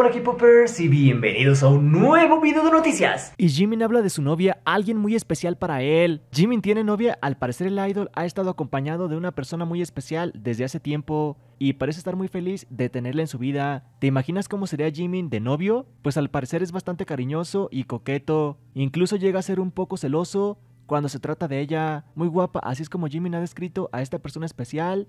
Hola k y bienvenidos a un nuevo video de noticias. Y Jimin habla de su novia, alguien muy especial para él. Jimin tiene novia, al parecer el idol ha estado acompañado de una persona muy especial desde hace tiempo y parece estar muy feliz de tenerla en su vida. ¿Te imaginas cómo sería Jimin de novio? Pues al parecer es bastante cariñoso y coqueto, incluso llega a ser un poco celoso cuando se trata de ella. Muy guapa, así es como Jimin ha descrito a esta persona especial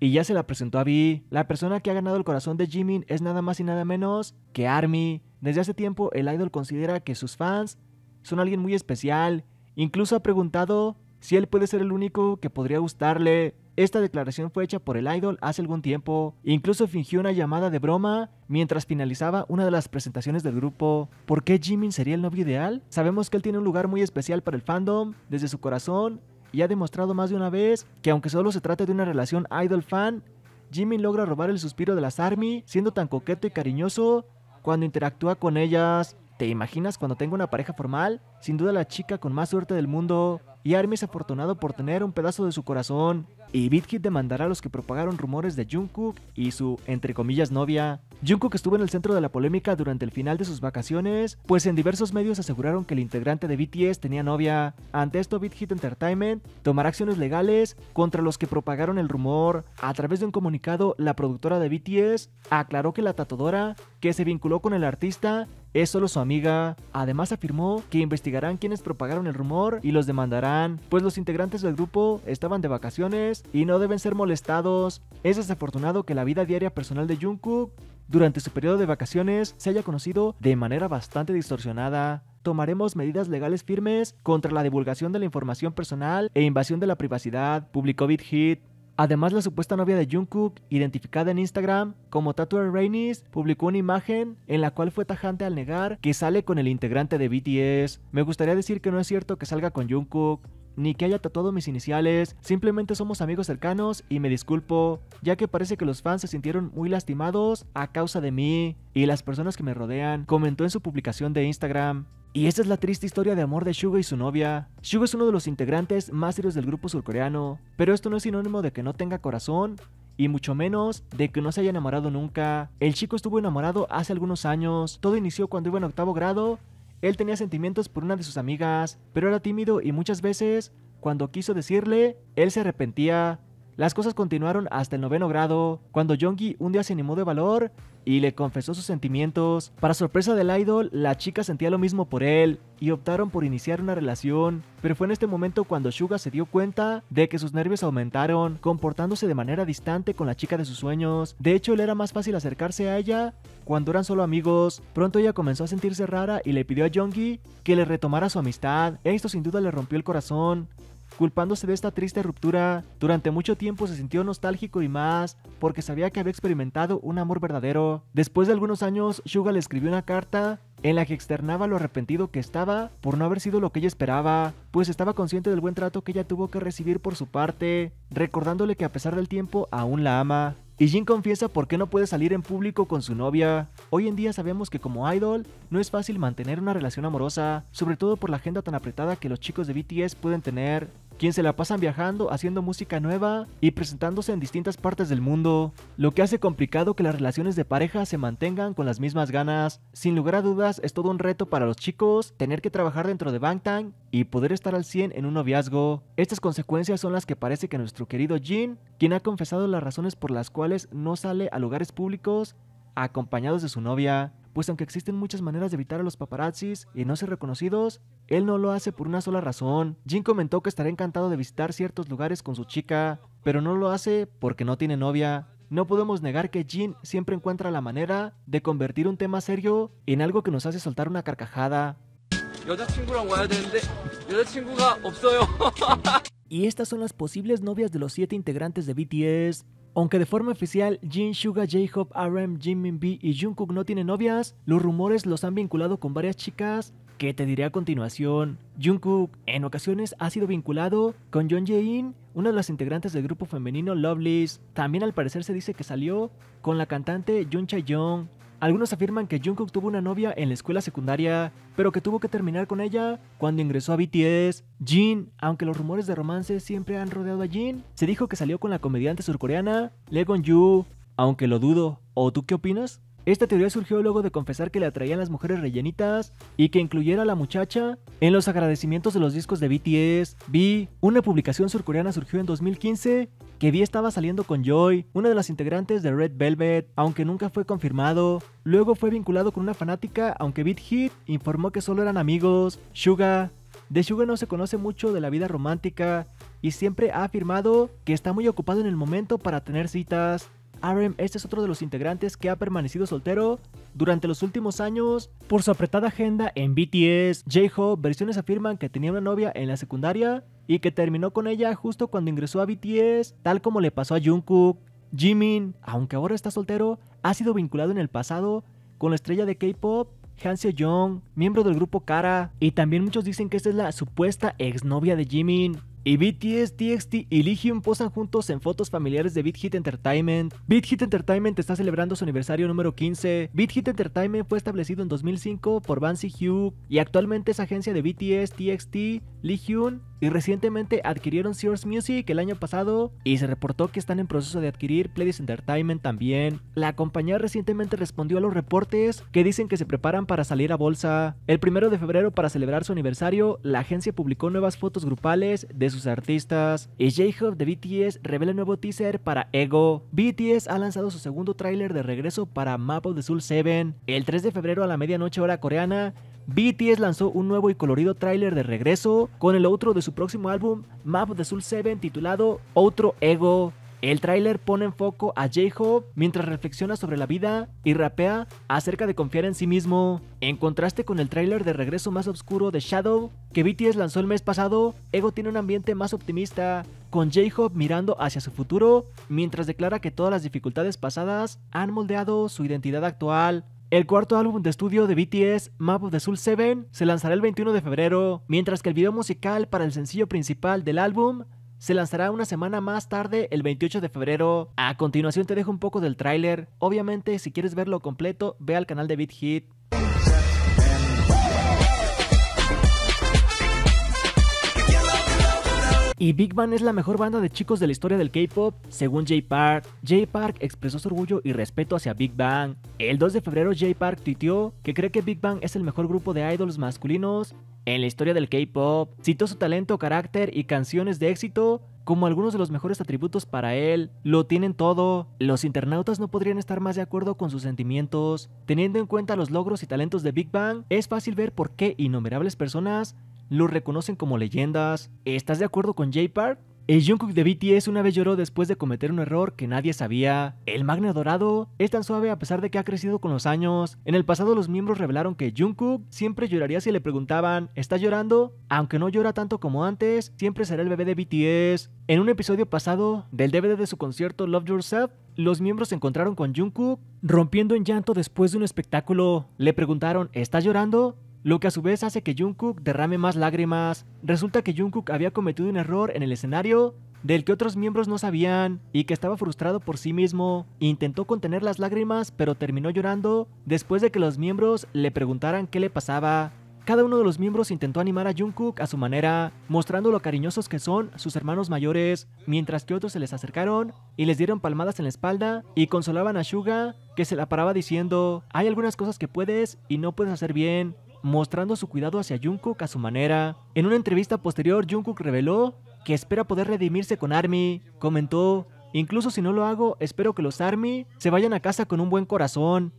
y ya se la presentó a Vi. La persona que ha ganado el corazón de Jimin es nada más y nada menos que Army. Desde hace tiempo el idol considera que sus fans son alguien muy especial. Incluso ha preguntado si él puede ser el único que podría gustarle. Esta declaración fue hecha por el idol hace algún tiempo. Incluso fingió una llamada de broma mientras finalizaba una de las presentaciones del grupo. ¿Por qué Jimin sería el novio ideal? Sabemos que él tiene un lugar muy especial para el fandom. Desde su corazón y ha demostrado más de una vez que aunque solo se trate de una relación idol-fan, Jimmy logra robar el suspiro de las ARMY siendo tan coqueto y cariñoso cuando interactúa con ellas. ¿Te imaginas cuando tengo una pareja formal? Sin duda la chica con más suerte del mundo y Army es afortunado por tener un pedazo de su corazón. Y BitKit demandará a los que propagaron rumores de Jungkook y su, entre comillas, novia. Jungkook estuvo en el centro de la polémica durante el final de sus vacaciones, pues en diversos medios aseguraron que el integrante de BTS tenía novia. Ante esto, BitHit Entertainment tomará acciones legales contra los que propagaron el rumor. A través de un comunicado, la productora de BTS aclaró que la tatuadora, que se vinculó con el artista, es solo su amiga. Además afirmó que investigarán quienes propagaron el rumor y los demandarán, pues los integrantes del grupo estaban de vacaciones y no deben ser molestados. Es desafortunado que la vida diaria personal de Jungkook durante su periodo de vacaciones se haya conocido de manera bastante distorsionada. Tomaremos medidas legales firmes contra la divulgación de la información personal e invasión de la privacidad, publicó BitHit. Además, la supuesta novia de Jungkook, identificada en Instagram como Tattoo Rainis, publicó una imagen en la cual fue tajante al negar que sale con el integrante de BTS. Me gustaría decir que no es cierto que salga con Jungkook, ni que haya tatuado mis iniciales, simplemente somos amigos cercanos y me disculpo, ya que parece que los fans se sintieron muy lastimados a causa de mí y las personas que me rodean, comentó en su publicación de Instagram. Y esta es la triste historia de amor de Suga y su novia. Suga es uno de los integrantes más serios del grupo surcoreano, pero esto no es sinónimo de que no tenga corazón y mucho menos de que no se haya enamorado nunca. El chico estuvo enamorado hace algunos años, todo inició cuando iba en octavo grado, él tenía sentimientos por una de sus amigas, pero era tímido y muchas veces, cuando quiso decirle, él se arrepentía. Las cosas continuaron hasta el noveno grado, cuando Jongi un día se animó de valor y le confesó sus sentimientos. Para sorpresa del idol, la chica sentía lo mismo por él y optaron por iniciar una relación, pero fue en este momento cuando Suga se dio cuenta de que sus nervios aumentaron, comportándose de manera distante con la chica de sus sueños. De hecho, le era más fácil acercarse a ella cuando eran solo amigos. Pronto ella comenzó a sentirse rara y le pidió a Yongi que le retomara su amistad. Esto sin duda le rompió el corazón, Culpándose de esta triste ruptura, durante mucho tiempo se sintió nostálgico y más porque sabía que había experimentado un amor verdadero. Después de algunos años, Suga le escribió una carta en la que externaba lo arrepentido que estaba por no haber sido lo que ella esperaba, pues estaba consciente del buen trato que ella tuvo que recibir por su parte, recordándole que a pesar del tiempo aún la ama. Y Jin confiesa por qué no puede salir en público con su novia. Hoy en día sabemos que como idol no es fácil mantener una relación amorosa, sobre todo por la agenda tan apretada que los chicos de BTS pueden tener quien se la pasan viajando, haciendo música nueva y presentándose en distintas partes del mundo, lo que hace complicado que las relaciones de pareja se mantengan con las mismas ganas. Sin lugar a dudas, es todo un reto para los chicos tener que trabajar dentro de Bangtan y poder estar al 100 en un noviazgo. Estas consecuencias son las que parece que nuestro querido Jin, quien ha confesado las razones por las cuales no sale a lugares públicos acompañados de su novia, pues aunque existen muchas maneras de evitar a los paparazzis y no ser reconocidos, él no lo hace por una sola razón. Jin comentó que estaría encantado de visitar ciertos lugares con su chica, pero no lo hace porque no tiene novia. No podemos negar que Jin siempre encuentra la manera de convertir un tema serio en algo que nos hace soltar una carcajada. Y estas son las posibles novias de los siete integrantes de BTS. Aunque de forma oficial Jin, Suga, J-Hope, RM, Jimin, B y Jungkook no tienen novias, los rumores los han vinculado con varias chicas que te diré a continuación. Jungkook en ocasiones ha sido vinculado con Jung Jae-in, una de las integrantes del grupo femenino Lovelace. También al parecer se dice que salió con la cantante Jun Chae-young, algunos afirman que Jungkook tuvo una novia en la escuela secundaria, pero que tuvo que terminar con ella cuando ingresó a BTS. Jin, aunque los rumores de romance siempre han rodeado a Jin, se dijo que salió con la comediante surcoreana Legon yu aunque lo dudo. ¿O tú qué opinas? Esta teoría surgió luego de confesar que le atraían las mujeres rellenitas y que incluyera a la muchacha en los agradecimientos de los discos de BTS. Vi, una publicación surcoreana surgió en 2015 que Vi estaba saliendo con Joy, una de las integrantes de Red Velvet, aunque nunca fue confirmado. Luego fue vinculado con una fanática, aunque Beat Hit informó que solo eran amigos. Suga. De Suga no se conoce mucho de la vida romántica y siempre ha afirmado que está muy ocupado en el momento para tener citas. Arem, este es otro de los integrantes que ha permanecido soltero durante los últimos años por su apretada agenda en BTS. J-Hope, versiones afirman que tenía una novia en la secundaria y que terminó con ella justo cuando ingresó a BTS, tal como le pasó a Jungkook. Jimin, aunque ahora está soltero, ha sido vinculado en el pasado con la estrella de K-pop Han Young, miembro del grupo Kara, y también muchos dicen que esta es la supuesta exnovia de Jimin y BTS, TXT y Legion posan juntos en fotos familiares de BitHit Entertainment. BitHit Entertainment está celebrando su aniversario número 15. BitHit Entertainment fue establecido en 2005 por Bansi Hugh y actualmente es agencia de BTS, TXT, Legion y recientemente adquirieron Sears Music el año pasado y se reportó que están en proceso de adquirir Pledis Entertainment también. La compañía recientemente respondió a los reportes que dicen que se preparan para salir a bolsa. El primero de febrero para celebrar su aniversario, la agencia publicó nuevas fotos grupales de sus artistas. Y J-Hope de BTS revela nuevo teaser para Ego. BTS ha lanzado su segundo tráiler de regreso para Map of the Soul 7. El 3 de febrero a la medianoche hora coreana, BTS lanzó un nuevo y colorido tráiler de regreso con el otro de su próximo álbum, Map of the Soul 7, titulado Otro Ego. El tráiler pone en foco a J-Hope mientras reflexiona sobre la vida y rapea acerca de confiar en sí mismo. En contraste con el tráiler de Regreso Más Oscuro de Shadow, que BTS lanzó el mes pasado, Ego tiene un ambiente más optimista, con J-Hope mirando hacia su futuro, mientras declara que todas las dificultades pasadas han moldeado su identidad actual. El cuarto álbum de estudio de BTS, Map of the Soul 7, se lanzará el 21 de febrero, mientras que el video musical para el sencillo principal del álbum se lanzará una semana más tarde, el 28 de febrero. A continuación te dejo un poco del tráiler. Obviamente, si quieres verlo completo, ve al canal de Beat Hit. Y Big Bang es la mejor banda de chicos de la historia del K-pop, según Jay Park. Jay Park expresó su orgullo y respeto hacia Big Bang. El 2 de febrero, Jay Park tuiteó que cree que Big Bang es el mejor grupo de idols masculinos en la historia del K-Pop, citó su talento, carácter y canciones de éxito como algunos de los mejores atributos para él, lo tienen todo. Los internautas no podrían estar más de acuerdo con sus sentimientos. Teniendo en cuenta los logros y talentos de Big Bang, es fácil ver por qué innumerables personas lo reconocen como leyendas. ¿Estás de acuerdo con J-Park? El Jungkook de BTS una vez lloró después de cometer un error que nadie sabía. El Magna Dorado es tan suave a pesar de que ha crecido con los años. En el pasado los miembros revelaron que Jungkook siempre lloraría si le preguntaban, ¿está llorando? Aunque no llora tanto como antes, siempre será el bebé de BTS. En un episodio pasado del DVD de su concierto Love Yourself, los miembros se encontraron con Jungkook rompiendo en llanto después de un espectáculo. Le preguntaron, ¿está llorando? lo que a su vez hace que Jungkook derrame más lágrimas. Resulta que Jungkook había cometido un error en el escenario del que otros miembros no sabían y que estaba frustrado por sí mismo. Intentó contener las lágrimas pero terminó llorando después de que los miembros le preguntaran qué le pasaba. Cada uno de los miembros intentó animar a Jungkook a su manera, mostrando lo cariñosos que son sus hermanos mayores, mientras que otros se les acercaron y les dieron palmadas en la espalda y consolaban a Suga, que se la paraba diciendo, hay algunas cosas que puedes y no puedes hacer bien, mostrando su cuidado hacia Jungkook a su manera. En una entrevista posterior, Jungkook reveló que espera poder redimirse con ARMY. Comentó, incluso si no lo hago, espero que los ARMY se vayan a casa con un buen corazón.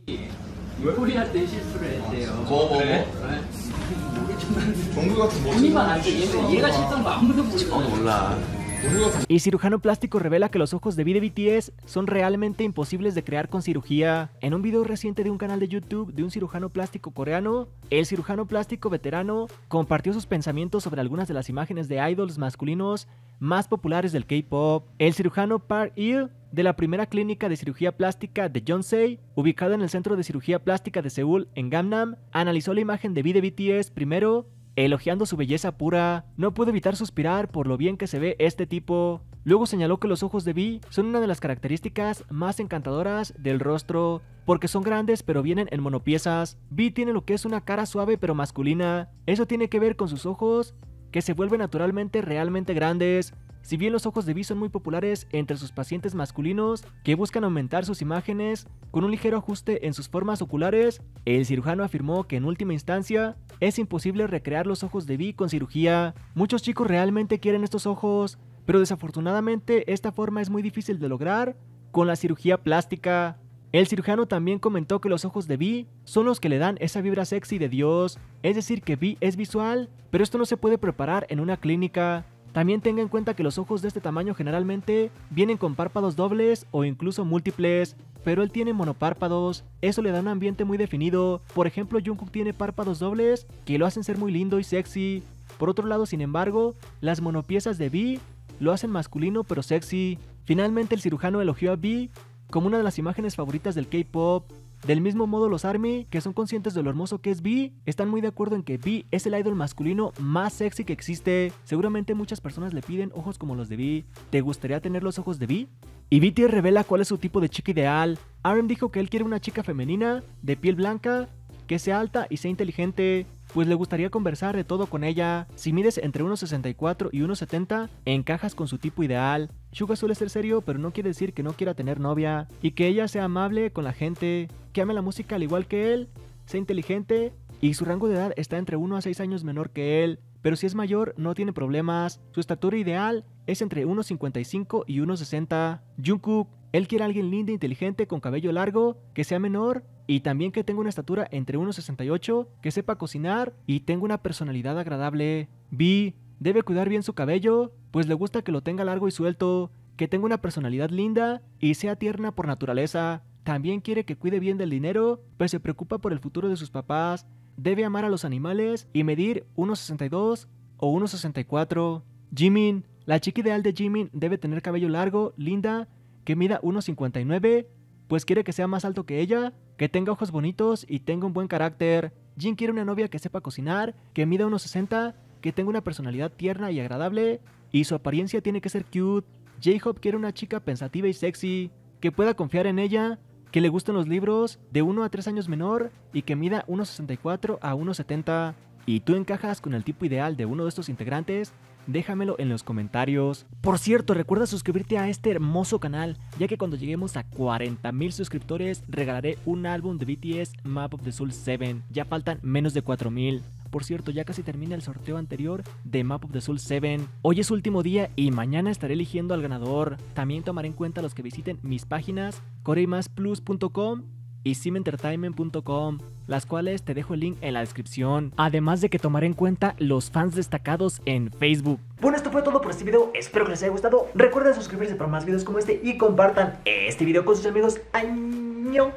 Y cirujano plástico revela que los ojos de vida BTS son realmente imposibles de crear con cirugía. En un video reciente de un canal de YouTube de un cirujano plástico coreano, el cirujano plástico veterano compartió sus pensamientos sobre algunas de las imágenes de idols masculinos más populares del K-pop. El cirujano Park Il de la primera clínica de cirugía plástica de Jonsei ubicada en el Centro de Cirugía Plástica de Seúl, en Gangnam, analizó la imagen de V de BTS primero Elogiando su belleza pura, no pudo evitar suspirar por lo bien que se ve este tipo. Luego señaló que los ojos de Vi son una de las características más encantadoras del rostro, porque son grandes pero vienen en monopiezas. Vi tiene lo que es una cara suave pero masculina. Eso tiene que ver con sus ojos que se vuelven naturalmente realmente grandes si bien los ojos de vi son muy populares entre sus pacientes masculinos que buscan aumentar sus imágenes con un ligero ajuste en sus formas oculares, el cirujano afirmó que en última instancia es imposible recrear los ojos de vi con cirugía. Muchos chicos realmente quieren estos ojos, pero desafortunadamente esta forma es muy difícil de lograr con la cirugía plástica. El cirujano también comentó que los ojos de Vi son los que le dan esa vibra sexy de Dios, es decir que Vi es visual, pero esto no se puede preparar en una clínica. También tenga en cuenta que los ojos de este tamaño generalmente vienen con párpados dobles o incluso múltiples, pero él tiene monopárpados, eso le da un ambiente muy definido. Por ejemplo, Jungkook tiene párpados dobles que lo hacen ser muy lindo y sexy. Por otro lado, sin embargo, las monopiezas de V lo hacen masculino pero sexy. Finalmente, el cirujano elogió a V como una de las imágenes favoritas del K-pop del mismo modo los ARMY, que son conscientes de lo hermoso que es V, están muy de acuerdo en que V es el idol masculino más sexy que existe. Seguramente muchas personas le piden ojos como los de V. ¿Te gustaría tener los ojos de V? Y Tier revela cuál es su tipo de chica ideal. RM dijo que él quiere una chica femenina, de piel blanca, que sea alta y sea inteligente pues le gustaría conversar de todo con ella. Si mides entre 1,64 y 1,70, encajas con su tipo ideal. Suga suele ser serio, pero no quiere decir que no quiera tener novia, y que ella sea amable con la gente, que ame la música al igual que él, sea inteligente, y su rango de edad está entre 1 a 6 años menor que él, pero si es mayor no tiene problemas. Su estatura ideal es entre 1,55 y 1,60. Jungkook, él quiere a alguien linda, e inteligente, con cabello largo, que sea menor y también que tenga una estatura entre 1,68, que sepa cocinar y tenga una personalidad agradable. B. Debe cuidar bien su cabello, pues le gusta que lo tenga largo y suelto, que tenga una personalidad linda y sea tierna por naturaleza. También quiere que cuide bien del dinero, pues se preocupa por el futuro de sus papás. Debe amar a los animales y medir 1,62 o 1,64. Jimin. La chica ideal de Jimin debe tener cabello largo, linda, que mida 1,59 pues quiere que sea más alto que ella, que tenga ojos bonitos y tenga un buen carácter. Jin quiere una novia que sepa cocinar, que mida unos 60, que tenga una personalidad tierna y agradable, y su apariencia tiene que ser cute. j Hop quiere una chica pensativa y sexy, que pueda confiar en ella, que le gusten los libros, de 1 a 3 años menor y que mida 1,64 a 1,70. Y tú encajas con el tipo ideal de uno de estos integrantes Déjamelo en los comentarios. Por cierto, recuerda suscribirte a este hermoso canal, ya que cuando lleguemos a 40.000 suscriptores regalaré un álbum de BTS Map of the Soul 7. Ya faltan menos de 4.000. Por cierto, ya casi termina el sorteo anterior de Map of the Soul 7. Hoy es último día y mañana estaré eligiendo al ganador. También tomaré en cuenta los que visiten mis páginas coreymasplus.com y simentertainment.com, las cuales te dejo el link en la descripción, además de que tomar en cuenta los fans destacados en Facebook. Bueno, esto fue todo por este video, espero que les haya gustado. Recuerden suscribirse para más videos como este y compartan este video con sus amigos. ¡Año!